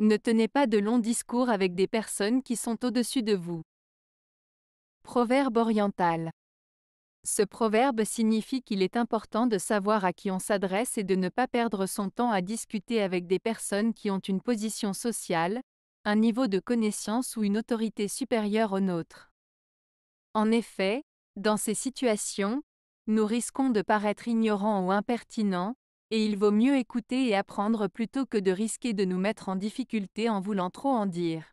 Ne tenez pas de longs discours avec des personnes qui sont au-dessus de vous. Proverbe oriental. Ce proverbe signifie qu'il est important de savoir à qui on s'adresse et de ne pas perdre son temps à discuter avec des personnes qui ont une position sociale, un niveau de connaissance ou une autorité supérieure au nôtre. En effet, dans ces situations, nous risquons de paraître ignorants ou impertinents, et il vaut mieux écouter et apprendre plutôt que de risquer de nous mettre en difficulté en voulant trop en dire.